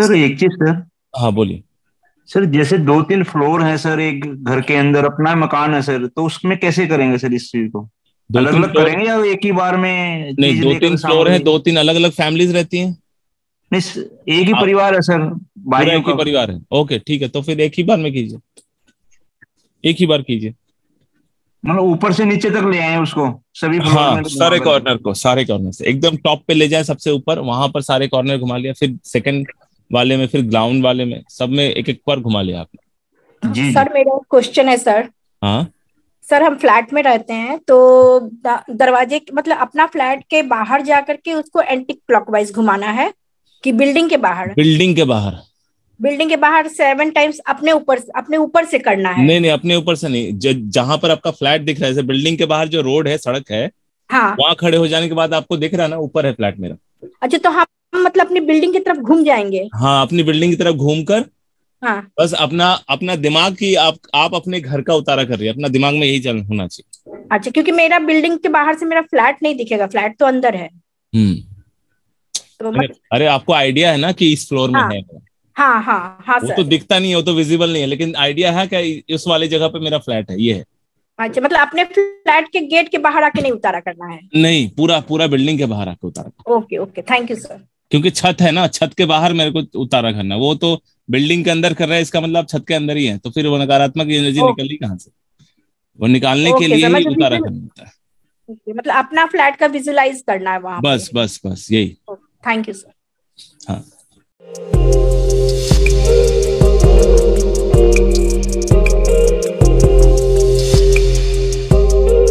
Sir एक चीज sir हाँ बोलिए सर जैसे दो तीन फ्लोर है सर एक घर के अंदर अपना मकान है सर तो उसमें कैसे करेंगे सर इस चीज को अलग अलग करेंगे या एक ही बार में नहीं दो तीन फ्लोर है दो तीन अलग अलग फैमिलीज रहती हैं नहीं एक ही परिवार है सर भाई एक ही परिवार है ओके ठीक है तो फिर एक ही बार में कीजिए एक ही बार कीजिए मतलब ऊपर से नीचे तक ले आए उसको सभी हाँ, सारे कॉर्नर को सारे कॉर्नर से एकदम टॉप पे ले जाए सबसे ऊपर वहां पर सारे कॉर्नर घुमा लिया फिर सेकंड वाले में फिर ग्राउंड वाले में सब में एक एक बार घुमा लिया आपने जी सर मेरा क्वेश्चन है सर हाँ सर हम फ्लैट में रहते हैं तो दरवाजे मतलब अपना फ्लैट के बाहर जाकर के उसको एंटी क्लॉकवाइज घुमाना है कि बिल्डिंग के बाहर बिल्डिंग के बाहर बिल्डिंग के बाहर सेवन टाइम्स अपने ऊपर अपने ऊपर से करना है नहीं नहीं अपने ऊपर से नहीं जहाँ पर आपका फ्लैट दिख रहा है बिल्डिंग के बाहर जो रोड है सड़क है हाँ वहाँ खड़े हो जाने के बाद आपको दिख रहा है ना ऊपर है फ्लैट मेरा अच्छा तो हम मतलब अपनी बिल्डिंग की तरफ घूम जाएंगे हाँ अपनी बिल्डिंग की तरफ घूम कर हाँ बस अपना अपना दिमाग की आप आप अपने घर का उतारा कर रही है अपना दिमाग में यही चल होना चाहिए अच्छा क्योंकि मेरा बिल्डिंग के बाहर से मेरा फ्लैट नहीं दिखेगा फ्लैट तो अंदर है हम्म। तो अरे, मत... अरे आपको आइडिया है ना कि इस फ्लोर हाँ, में है हाँ हाँ हाँ वो सर। तो दिखता नहीं है वो तो विजिबल नहीं है लेकिन आइडिया है कि इस वाले जगह पे मेरा फ्लैट है ये है अच्छा मतलब अपने फ्लैट के गेट के बाहर आके नहीं उतारा करना है नहीं पूरा पूरा बिल्डिंग के बाहर आके उतारा okay okay thank you sir क्योंकि छत है ना छत के बाहर मेरे को उतारा करना वो तो बिल्डिंग के अंदर कर रहा है इसका मतलब छत के अंदर ही है तो फिर वो नकारात्मक एनर्जी निकल रही कहाँ से वो निकालने के लिए ही उतारा करना होता है मतलब अपना फ्लैट का विजुलाइज करना है वहां बस बस बस यही थैंक यू सर हाँ